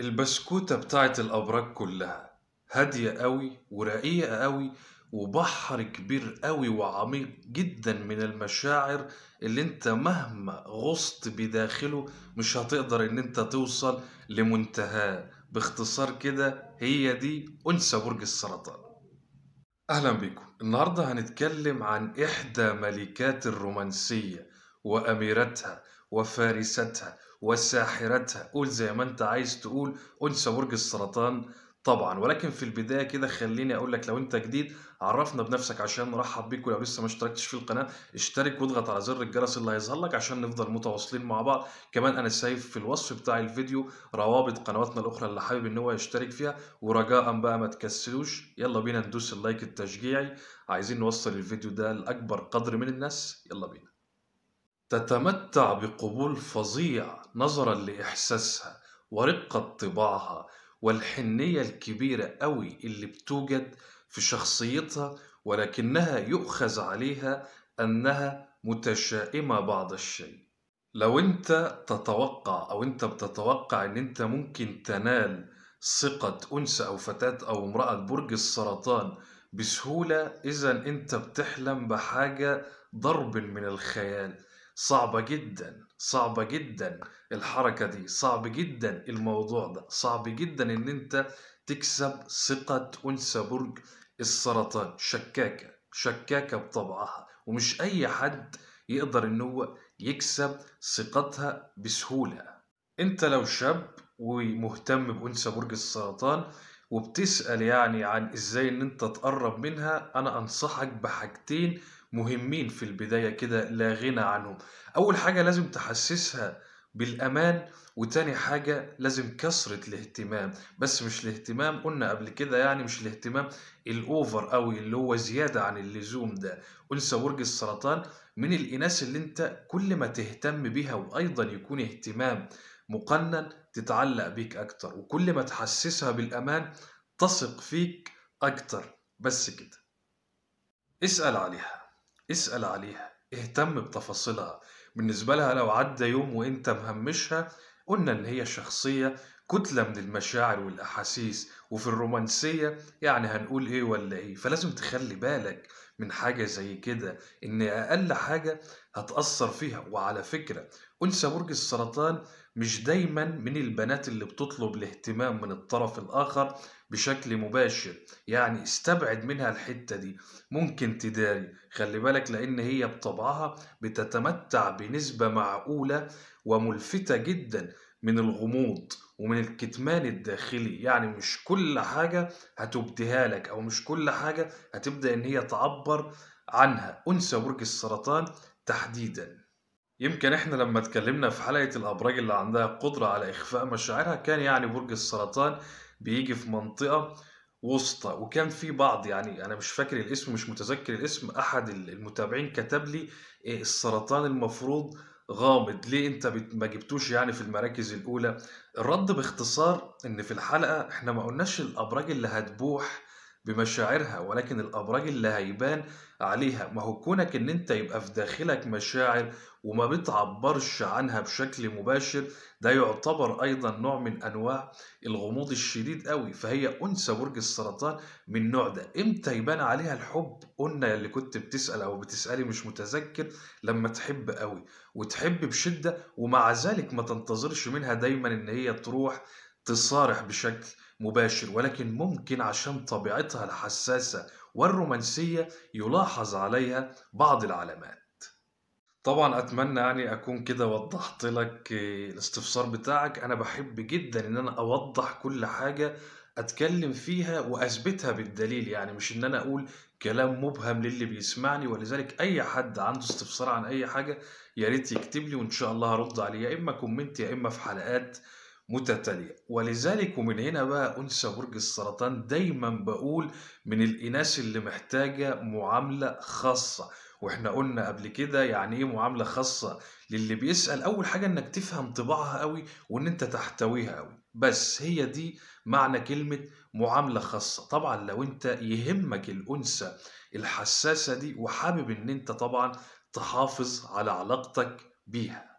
البسكوتة بتاعت الأبراج كلها هادية قوي ورقيقة قوي وبحر كبير قوي وعميق جدا من المشاعر اللي انت مهما غصت بداخله مش هتقدر ان انت توصل لمنتهاه باختصار كده هي دي أنثى برج السرطان أهلا بكم النهاردة هنتكلم عن إحدى ملكات الرومانسية وأميرتها وفارستها وساحرتها قول زي ما انت عايز تقول انثى برج السرطان طبعا ولكن في البدايه كده خليني اقول لك لو انت جديد عرفنا بنفسك عشان نرحب بيك ولو لسه ما اشتركتش في القناه اشترك واضغط على زر الجرس اللي هيظهر لك عشان نفضل متواصلين مع بعض كمان انا سايب في الوصف بتاع الفيديو روابط قنواتنا الاخرى اللي حابب ان هو يشترك فيها ورجاء بقى ما تكسلوش يلا بينا ندوس اللايك التشجيعي عايزين نوصل الفيديو ده لاكبر قدر من الناس يلا بينا تتمتع بقبول فظيع نظرا لإحساسها ورقة طباعها والحنية الكبيرة أوي اللي بتوجد في شخصيتها ولكنها يؤخذ عليها أنها متشائمة بعض الشيء لو انت تتوقع او انت بتتوقع ان انت ممكن تنال ثقة انثى او فتاة او امرأة برج السرطان بسهولة اذا انت بتحلم بحاجة ضرب من الخيال صعبة جدا صعبة جدا الحركة دي صعب جدا الموضوع ده صعب جدا ان انت تكسب ثقة أنثى برج السرطان شكاكة شكاكة بطبعها ومش أي حد يقدر ان هو يكسب ثقتها بسهولة انت لو شاب ومهتم بأنثى برج السرطان وبتسأل يعني عن ازاي ان انت تقرب منها انا انصحك بحاجتين مهمين في البداية كده لا غنى عنهم أول حاجة لازم تحسسها بالأمان وتاني حاجة لازم كثرة الاهتمام بس مش الاهتمام قلنا قبل كده يعني مش الاهتمام الأوفر قوي اللي هو زيادة عن اللزوم ده أنثى برج السرطان من الإناث اللي أنت كل ما تهتم بيها وأيضا يكون اهتمام مقنن تتعلق بيك أكتر وكل ما تحسسها بالأمان تثق فيك أكتر بس كده اسأل عليها اسأل عليها اهتم بتفاصيلها بالنسبة لها لو عدى يوم وانت مهمشها قلنا ان هي شخصية كتلة من المشاعر والأحاسيس وفي الرومانسية يعني هنقول إيه ولا إيه فلازم تخلي بالك من حاجة زي كده إن أقل حاجة هتأثر فيها وعلى فكرة أنثى برج السرطان مش دايما من البنات اللي بتطلب الاهتمام من الطرف الآخر بشكل مباشر يعني استبعد منها الحتة دي ممكن تداري خلي بالك لأن هي بطبعها بتتمتع بنسبة معقولة وملفتة جدا من الغموض ومن الكتمان الداخلي يعني مش كل حاجة هتبديها لك أو مش كل حاجة هتبدأ إن هي تعبر عنها أنثى برج السرطان تحديدا يمكن احنا لما اتكلمنا في حلقة الأبراج اللي عندها قدرة على إخفاء مشاعرها كان يعني برج السرطان بيجي في منطقه وسطى وكان في بعض يعني انا مش فاكر الاسم مش متذكر الاسم احد المتابعين كتب لي آه، السرطان المفروض غامض ليه انت ما جبتوش يعني في المراكز الاولى الرد باختصار ان في الحلقه احنا ما قلناش الابراج اللي هتبوح بمشاعرها ولكن الابراج اللي هيبان عليها ما هو كونك ان انت يبقى في داخلك مشاعر وما بتعبرش عنها بشكل مباشر ده يعتبر ايضا نوع من انواع الغموض الشديد قوي فهي انثى برج السرطان من النوع ده امتى يبان عليها الحب قلنا اللي كنت بتسال او بتسالي مش متذكر لما تحب قوي وتحب بشده ومع ذلك ما تنتظرش منها دايما ان هي تروح تصارح بشكل مباشر ولكن ممكن عشان طبيعتها الحساسة والرومانسية يلاحظ عليها بعض العلامات طبعا اتمنى يعني اكون كده وضحت لك الاستفسار بتاعك انا بحب جدا ان انا اوضح كل حاجه اتكلم فيها واثبتها بالدليل يعني مش ان انا اقول كلام مبهم للي بيسمعني ولذلك اي حد عنده استفسار عن اي حاجه يا ريت يكتب لي وان شاء الله هرد عليه يا اما كومنت يا اما في حلقات متتالية ولذلك ومن هنا بقى أنثى برج السرطان دايما بقول من الإناث اللي محتاجة معاملة خاصة واحنا قلنا قبل كده يعني ايه معامله خاصه للي بيسال اول حاجه انك تفهم طباعها قوي وان انت تحتويها قوي بس هي دي معنى كلمه معامله خاصه طبعا لو انت يهمك الانثى الحساسه دي وحابب ان انت طبعا تحافظ على علاقتك بيها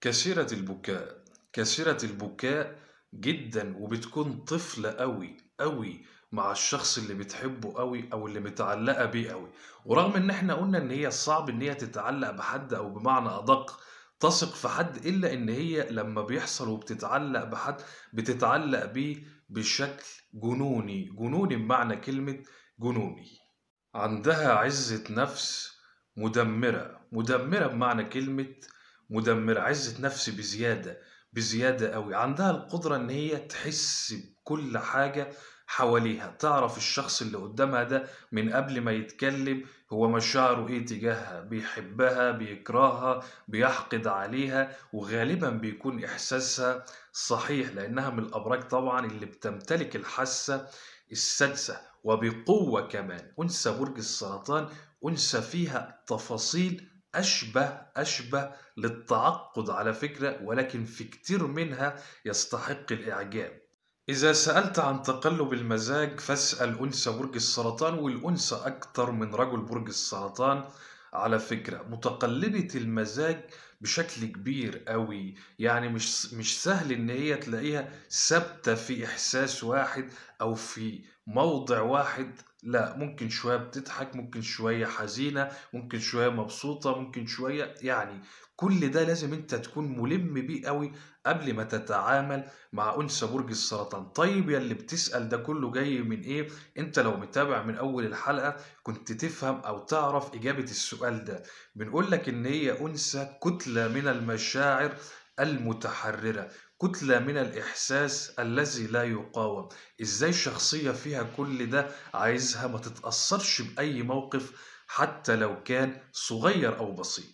كثيره البكاء كثيرة البكاء جدا وبتكون طفلة قوي قوي مع الشخص اللي بتحبه قوي او اللي متعلقة بيه قوي ورغم ان احنا قلنا ان هي صعب ان هي تتعلق بحد او بمعنى ادق تثق في حد الا ان هي لما بيحصل وبتتعلق بحد بتتعلق بيه بشكل جنوني جنوني بمعنى كلمة جنوني عندها عزة نفس مدمرة مدمرة بمعنى كلمة مدمرة عزة نفس بزيادة بزيادة قوي عندها القدرة ان هي تحس بكل حاجة حواليها تعرف الشخص اللي قدامها ده من قبل ما يتكلم هو مشاعره ايه تجاهها بيحبها بيكرهها بيحقد عليها وغالبا بيكون احساسها صحيح لانها من الابراج طبعا اللي بتمتلك الحاسه السادسه وبقوه كمان انثى برج السرطان انثى فيها تفاصيل أشبه أشبه للتعقد على فكرة ولكن في كتير منها يستحق الإعجاب إذا سألت عن تقلب المزاج فاسأل أنثى برج السرطان والأنثى أكتر من رجل برج السرطان على فكرة متقلبة المزاج بشكل كبير قوي يعني مش مش سهل ان هي تلاقيها ثابته في احساس واحد او في موضع واحد لا ممكن شويه بتضحك ممكن شويه حزينه ممكن شويه مبسوطه ممكن شويه يعني كل ده لازم انت تكون ملم بيه قوي قبل ما تتعامل مع أنثى برج السرطان طيب اللي بتسأل ده كله جاي من ايه انت لو متابع من اول الحلقة كنت تفهم او تعرف اجابة السؤال ده بنقول لك ان هي أنثى كتلة من المشاعر المتحررة كتلة من الإحساس الذي لا يقاوم إزاي شخصية فيها كل ده عايزها ما تتأثرش بأي موقف حتى لو كان صغير أو بسيط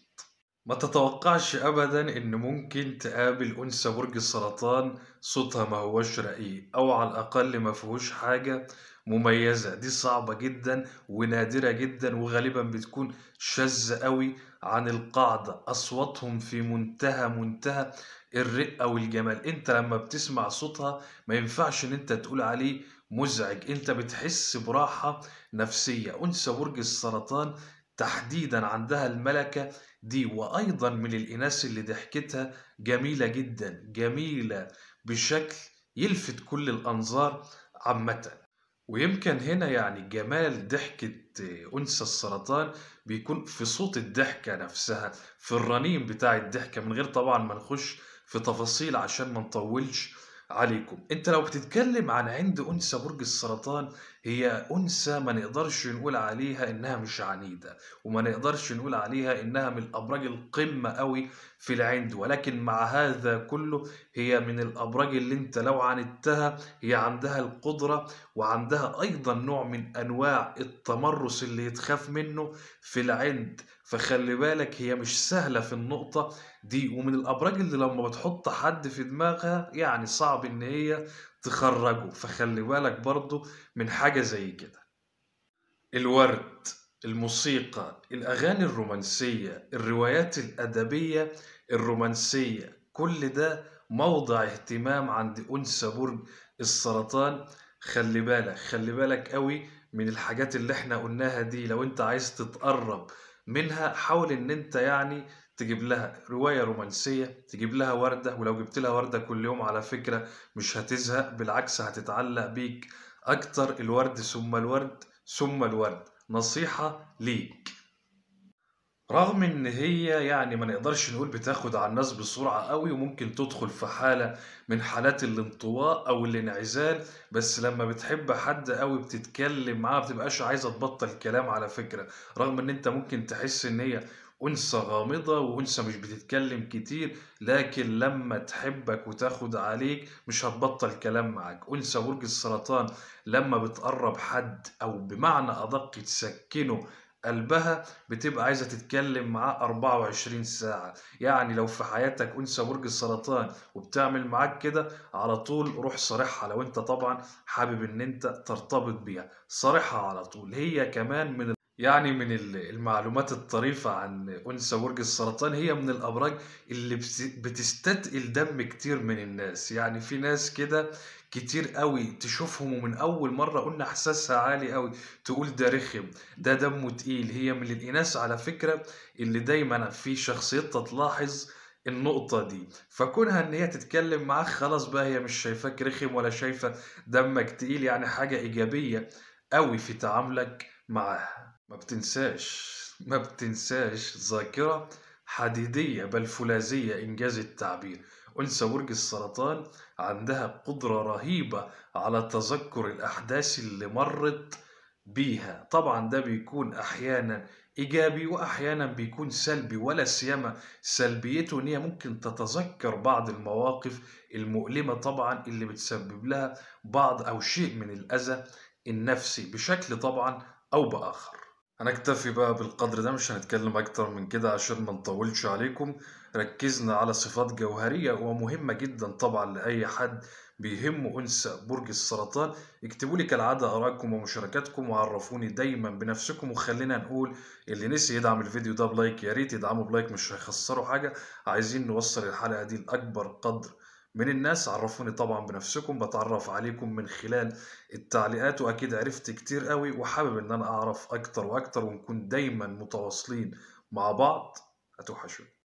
ما تتوقعش ابدا ان ممكن تقابل انثى برج السرطان صوتها ما هوش رقيق او على الاقل ما فيهوش حاجه مميزه دي صعبه جدا ونادره جدا وغالبا بتكون شاذه قوي عن القاعده اصواتهم في منتهى منتهى الرقه والجمال انت لما بتسمع صوتها ما ينفعش ان انت تقول عليه مزعج انت بتحس براحه نفسيه انثى برج السرطان تحديدا عندها الملكة دي وأيضا من الإناث اللي ضحكتها جميلة جدا جميلة بشكل يلفت كل الأنظار عامة ويمكن هنا يعني جمال ضحكة أنثى السرطان بيكون في صوت الضحكة نفسها في الرنين بتاع الضحكة من غير طبعا ما نخش في تفاصيل عشان ما نطولش عليكم انت لو بتتكلم عن عند انثى برج السرطان هي أنثى ما نقدرش نقول عليها إنها مش عنيدة وما نقدرش نقول عليها إنها من الأبراج القمة قوي في العند ولكن مع هذا كله هي من الأبراج اللي أنت لو عندتها هي عندها القدرة وعندها أيضا نوع من أنواع التمرس اللي يتخاف منه في العند فخلي بالك هي مش سهلة في النقطة دي ومن الأبراج اللي لما بتحط حد في دماغها يعني صعب إن هي تخرجوا فخلي بالك برضو من حاجة زي كده الورد الموسيقى الأغاني الرومانسية الروايات الأدبية الرومانسية كل ده موضع اهتمام عند أنثى برج السرطان خلي بالك خلي بالك قوي من الحاجات اللي احنا قلناها دي لو انت عايز تتقرب منها حاول ان انت يعني تجيب لها رواية رومانسية تجيب لها وردة ولو جبت لها وردة كل يوم على فكرة مش هتزهق بالعكس هتتعلق بيك أكتر الورد ثم الورد ثم الورد نصيحة ليك رغم ان هي يعني ما نقدرش نقول بتاخد على الناس بسرعة قوي وممكن تدخل في حالة من حالات الانطواء او الانعزال بس لما بتحب حد قوي بتتكلم معاه بتبقاش عايزة تبطل كلام على فكرة رغم ان انت ممكن تحس ان هي أنثى غامضة وأنثى مش بتتكلم كتير لكن لما تحبك وتاخد عليك مش هتبطل كلام معاك أنثى برج السرطان لما بتقرب حد أو بمعنى أدق تسكنه قلبها بتبقى عايزه تتكلم معاه 24 ساعه يعني لو في حياتك انثى برج السرطان وبتعمل معاك كده على طول روح صارحها لو انت طبعا حابب ان انت ترتبط بيها صارحها على طول هي كمان من يعني من المعلومات الطريفة عن أنثى برج السرطان هي من الأبراج اللي بتستتقل دم كتير من الناس يعني في ناس كده كتير قوي تشوفهم ومن أول مرة قلنا إحساسها عالي قوي تقول ده رخم ده دمه تقيل هي من الإناث على فكرة اللي دايما في شخصيتها تلاحظ النقطة دي فكونها ان هي تتكلم معاك خلاص بقى هي مش شايفاك رخم ولا شايفة دمك تقيل يعني حاجة ايجابية قوي في تعاملك معاها ما بتنساش ما بتنساش ذاكرة حديدية بل فولاذية إنجاز التعبير أنثى برج السرطان عندها قدرة رهيبة على تذكر الأحداث اللي مرت بيها طبعا ده بيكون أحيانا إيجابي وأحيانا بيكون سلبي ولا سيما سلبيته إن هي ممكن تتذكر بعض المواقف المؤلمة طبعا اللي بتسبب لها بعض أو شيء من الأذى النفسي بشكل طبعا أو بآخر هنكتفي بقى بالقدر ده مش هنتكلم أكتر من كده عشان ما نطولش عليكم ركزنا على صفات جوهرية ومهمة جدا طبعا لأي حد بيهم أنثى برج السرطان اكتبوا لي كالعادة آرائكم ومشاركاتكم وعرفوني دايما بنفسكم وخلينا نقول اللي نسي يدعم الفيديو ده بلايك يا ريت يدعمه بلايك مش هيخسروا حاجة عايزين نوصل الحلقة دي لأكبر قدر من الناس عرفوني طبعا بنفسكم بتعرف عليكم من خلال التعليقات واكيد عرفت كتير قوي وحابب ان انا اعرف اكتر واكتر ونكون دايما متواصلين مع بعض هتوحشوني